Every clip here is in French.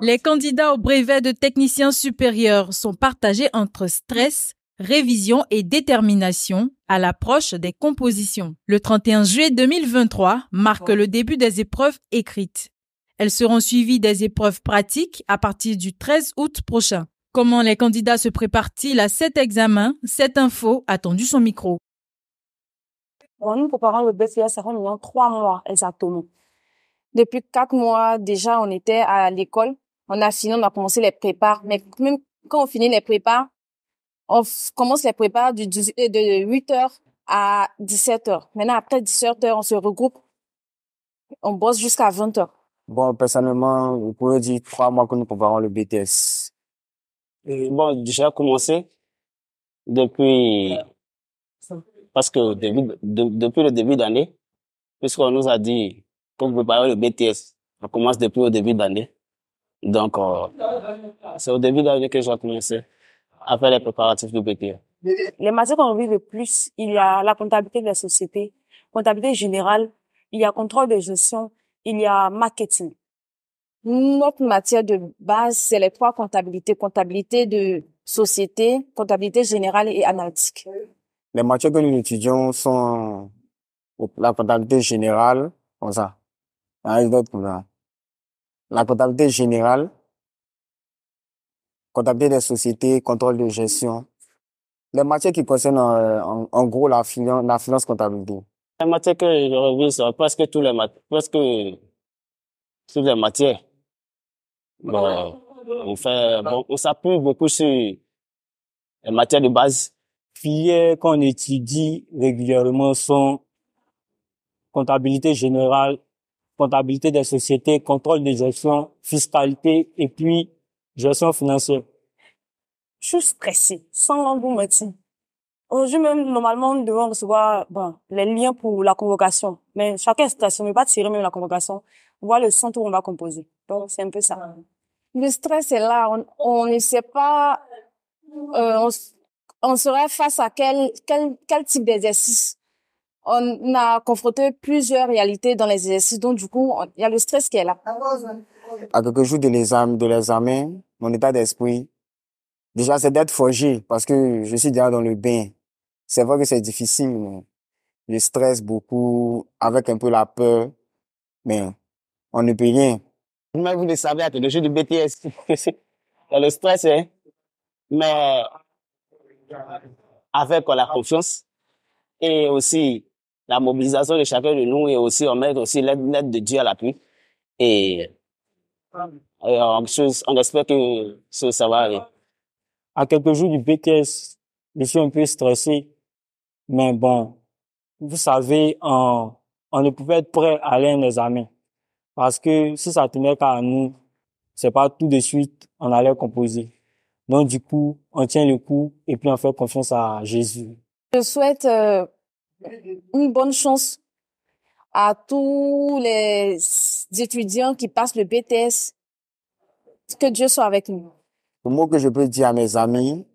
Les candidats au brevet de technicien supérieur sont partagés entre stress, révision et détermination à l'approche des compositions. Le 31 juillet 2023 marque le début des épreuves écrites. Elles seront suivies des épreuves pratiques à partir du 13 août prochain. Comment les candidats se préparent-ils à cet examen Cette info a tendu son micro. Pour nous le ça trois mois exactement depuis quatre mois déjà, on était à l'école. On a fini, on a commencé les prépas. Mais même quand on finit les prépas, on commence les prépas du, euh, de 8 heures à 17 heures. Maintenant, après 17 heures, on se regroupe. On bosse jusqu'à 20 heures. Bon, personnellement, on pourrait dire trois mois que nous préparons le BTS. Euh, bon, déjà commencé depuis, parce que début, depuis le début d'année, puisqu'on nous a dit pour préparer le BTS. On commence depuis au début d'année. Donc, euh, c'est au début d'année que j'ai commencé à faire les préparatifs du BTS. Les matières qu'on vit le plus, il y a la comptabilité de la société, comptabilité générale, il y a contrôle de gestion, il y a marketing. Notre matière de base, c'est les trois comptabilités. Comptabilité de société, comptabilité générale et analytique. Les matières que nous étudions sont la comptabilité générale, comme ça. Euh, la, comptabilité générale, comptabilité des sociétés, contrôle de gestion. Les matières qui concernent euh, en, gros la finance, la finance comptabilité. Les matières que je revise, presque tous les matières, presque toutes les matières. Bon, on fait, on s'appuie beaucoup sur les matières de base. Filières qu'on étudie régulièrement sont comptabilité générale, comptabilité des sociétés, contrôle des actions, fiscalité et puis gestion financière. Je suis stressée, sans vous On Aujourd'hui même, normalement, nous devons recevoir bon, les liens pour la convocation. Mais chacun est veut pas tirer même la convocation. voit le centre où on va composer. Donc, c'est un peu ça. Le stress est là. On, ne sait pas... Euh, on, on serait face à quel, quel, quel type d'exercice on a confronté plusieurs réalités dans les exercices, donc du coup, il y a le stress qui est là. À quelques jours de l'examen, de mon état d'esprit, déjà, c'est d'être forgé parce que je suis déjà dans le bain. C'est vrai que c'est difficile, mais je stresse beaucoup avec un peu la peur, mais on ne peut rien. Même vous le savez, le jeu du BTS, le stress, hein. Mais avec la confiance et aussi la mobilisation de chacun de nous et aussi on met aussi l'aide de Dieu à l'appui. Et, et on, on, espère que ça, va aller. À quelques jours du BTS, je suis un peu stressé, mais bon, vous savez, on, on ne pouvait être prêt à l'un des amis. Parce que si ça tenait qu'à nous, c'est pas tout de suite, on allait composer. Donc, du coup, on tient le coup et puis on fait confiance à Jésus. Je souhaite euh, une bonne chance à tous les étudiants qui passent le BTS. Que Dieu soit avec nous. Le mot que je peux dire à mes amis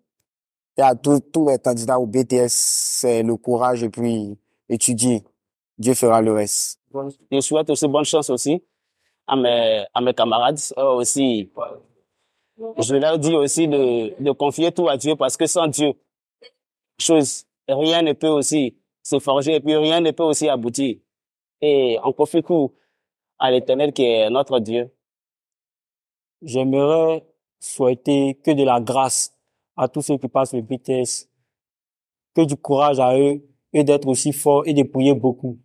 et à tous les candidats au BTS, c'est le courage et puis étudier. Dieu fera le reste. Je souhaite aussi bonne chance aussi à mes, à mes camarades. Euh, aussi, je leur dis aussi de, de confier tout à Dieu parce que sans Dieu, chose, rien ne peut aussi se forger et puis rien ne peut aussi aboutir. Et en tout à l'Éternel qui est notre Dieu, j'aimerais souhaiter que de la grâce à tous ceux qui passent le BTS, que du courage à eux et d'être aussi forts et de prier beaucoup.